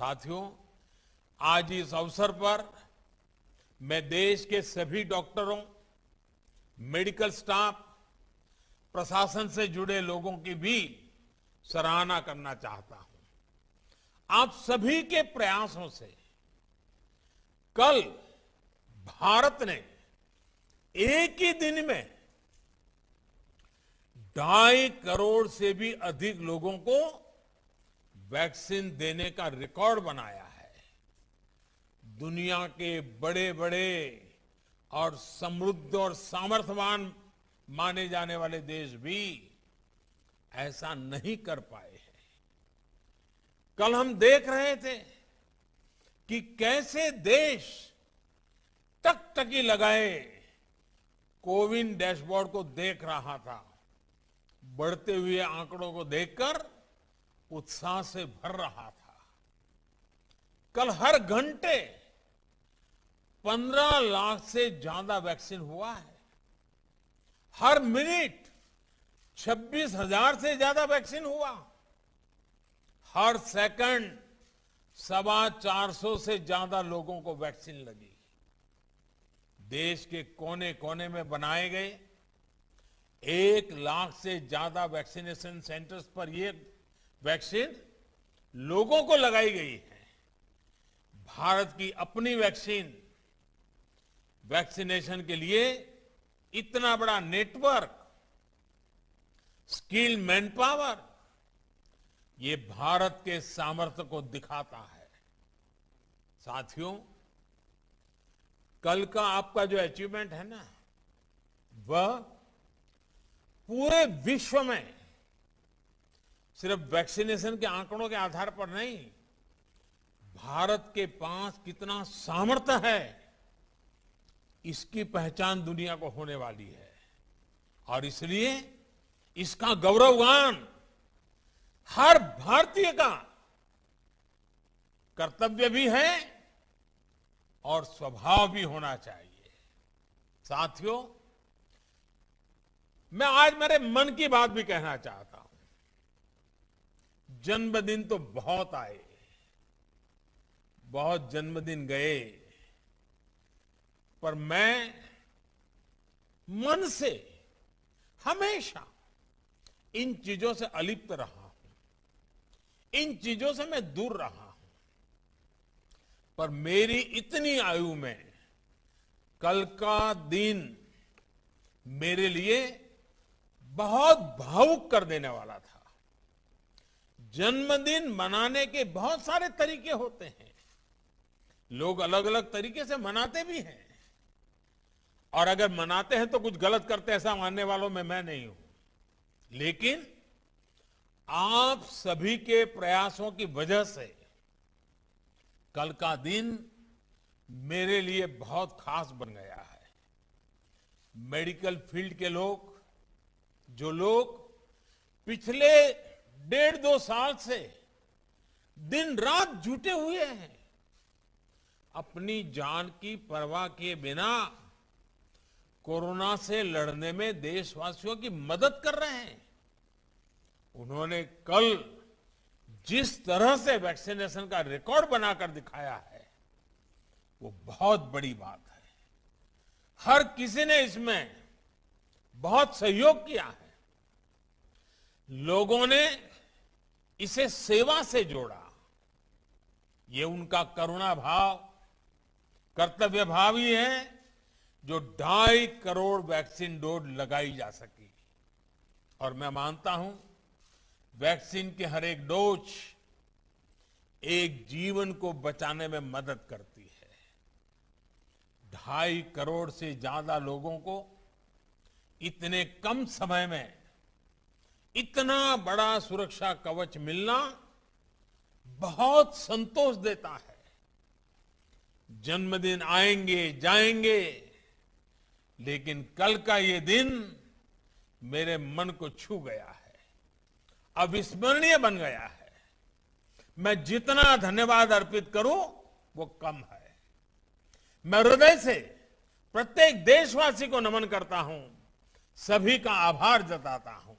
साथियों आज इस अवसर पर मैं देश के सभी डॉक्टरों मेडिकल स्टाफ प्रशासन से जुड़े लोगों की भी सराहना करना चाहता हूं आप सभी के प्रयासों से कल भारत ने एक ही दिन में ढाई करोड़ से भी अधिक लोगों को वैक्सीन देने का रिकॉर्ड बनाया है दुनिया के बड़े बड़े और समृद्ध और सामर्थ्यवान माने जाने वाले देश भी ऐसा नहीं कर पाए हैं कल हम देख रहे थे कि कैसे देश तक तकी लगाए कोविन डैशबोर्ड को देख रहा था बढ़ते हुए आंकड़ों को देखकर उत्साह से भर रहा था कल हर घंटे 15 लाख से ज्यादा वैक्सीन हुआ है हर मिनट 26,000 से ज्यादा वैक्सीन हुआ हर सेकंड सवा चार सौ से ज्यादा लोगों को वैक्सीन लगी देश के कोने कोने में बनाए गए एक लाख से ज्यादा वैक्सीनेशन सेंटर्स पर यह वैक्सीन लोगों को लगाई गई है भारत की अपनी वैक्सीन वैक्सीनेशन के लिए इतना बड़ा नेटवर्क स्किल मैन पावर ये भारत के सामर्थ्य को दिखाता है साथियों कल का आपका जो अचीवमेंट है ना वह पूरे विश्व में सिर्फ वैक्सीनेशन के आंकड़ों के आधार पर नहीं भारत के पास कितना सामर्थ्य है इसकी पहचान दुनिया को होने वाली है और इसलिए इसका गौरवगान हर भारतीय का कर्तव्य भी है और स्वभाव भी होना चाहिए साथियों मैं आज मेरे मन की बात भी कहना चाहता हूं जन्मदिन तो बहुत आए बहुत जन्मदिन गए पर मैं मन से हमेशा इन चीजों से अलिप्त रहा हूं इन चीजों से मैं दूर रहा हूं पर मेरी इतनी आयु में कल का दिन मेरे लिए बहुत भावुक कर देने वाला था जन्मदिन मनाने के बहुत सारे तरीके होते हैं लोग अलग अलग तरीके से मनाते भी हैं और अगर मनाते हैं तो कुछ गलत करते ऐसा मानने वालों में मैं नहीं हूं लेकिन आप सभी के प्रयासों की वजह से कल का दिन मेरे लिए बहुत खास बन गया है मेडिकल फील्ड के लोग जो लोग पिछले डेढ़ दो साल से दिन रात जुटे हुए हैं अपनी जान की परवाह किए बिना कोरोना से लड़ने में देशवासियों की मदद कर रहे हैं उन्होंने कल जिस तरह से वैक्सीनेशन का रिकॉर्ड बनाकर दिखाया है वो बहुत बड़ी बात है हर किसी ने इसमें बहुत सहयोग किया है लोगों ने इसे सेवा से जोड़ा ये उनका करुणा भाव कर्तव्य भाव ही है जो ढाई करोड़ वैक्सीन डोज लगाई जा सकी और मैं मानता हूं वैक्सीन के हर एक डोज एक जीवन को बचाने में मदद करती है ढाई करोड़ से ज्यादा लोगों को इतने कम समय में इतना बड़ा सुरक्षा कवच मिलना बहुत संतोष देता है जन्मदिन आएंगे जाएंगे लेकिन कल का ये दिन मेरे मन को छू गया है अविस्मरणीय बन गया है मैं जितना धन्यवाद अर्पित करूं वो कम है मैं हृदय से प्रत्येक देशवासी को नमन करता हूं सभी का आभार जताता हूं